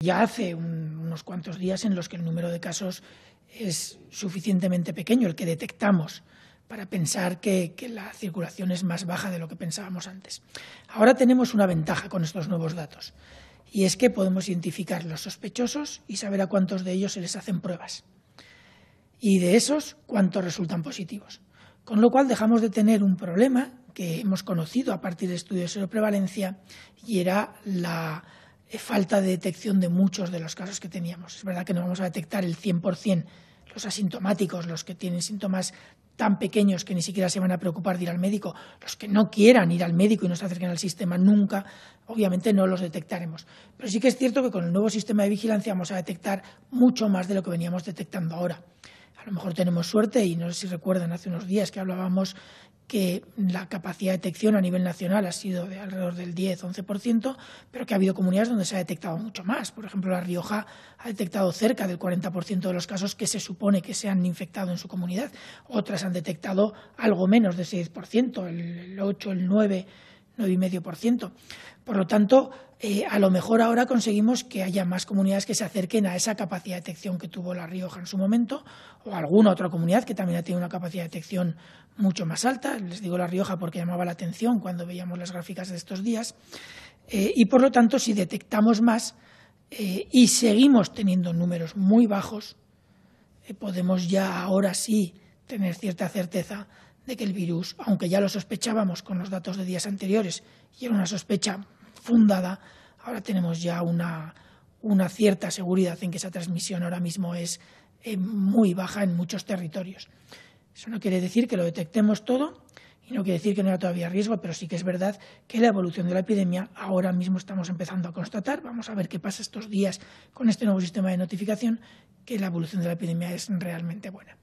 ya hace unos cuantos días en los que el número de casos es suficientemente pequeño, el que detectamos, para pensar que, la circulación es más baja de lo que pensábamos antes. Ahora tenemos una ventaja con estos nuevos datos, y es que podemos identificar los sospechosos y saber a cuántos de ellos se les hacen pruebas. Y de esos, cuántos resultan positivos. Con lo cual dejamos de tener un problema que hemos conocido a partir de estudios de prevalencia y era la falta de detección de muchos de los casos que teníamos. Es verdad que no vamos a detectar el 100% los asintomáticos, los que tienen síntomas tan pequeños que ni siquiera se van a preocupar de ir al médico, los que no quieran ir al médico y no se acerquen al sistema nunca, obviamente no los detectaremos. Pero sí que es cierto que con el nuevo sistema de vigilancia vamos a detectar mucho más de lo que veníamos detectando ahora a lo mejor tenemos suerte y no sé si recuerdan hace unos días que hablábamos que la capacidad de detección a nivel nacional ha sido de alrededor del 10-11%, pero que ha habido comunidades donde se ha detectado mucho más. Por ejemplo, La Rioja ha detectado cerca del 40% de los casos que se supone que se han infectado en su comunidad. Otras han detectado algo menos de ese 10%, el 8, el 9%. 9,5%. Por lo tanto, eh, a lo mejor ahora conseguimos que haya más comunidades que se acerquen a esa capacidad de detección que tuvo La Rioja en su momento, o alguna otra comunidad que también ha tenido una capacidad de detección mucho más alta. Les digo La Rioja porque llamaba la atención cuando veíamos las gráficas de estos días. Eh, y por lo tanto, si detectamos más eh, y seguimos teniendo números muy bajos, podemos ya ahora sí tener cierta certeza de que el virus, aunque ya lo sospechábamos con los datos de días anteriores y era una sospecha fundada, ahora tenemos ya una, cierta seguridad en que esa transmisión ahora mismo es eh, muy baja en muchos territorios. Eso no quiere decir que lo detectemos todo y no quiere decir que no haya todavía riesgo, pero sí que es verdad que la evolución de la epidemia ahora mismo estamos empezando a constatar. Vamos a ver qué pasa estos días con este nuevo sistema de notificación, que la evolución de la epidemia es realmente buena.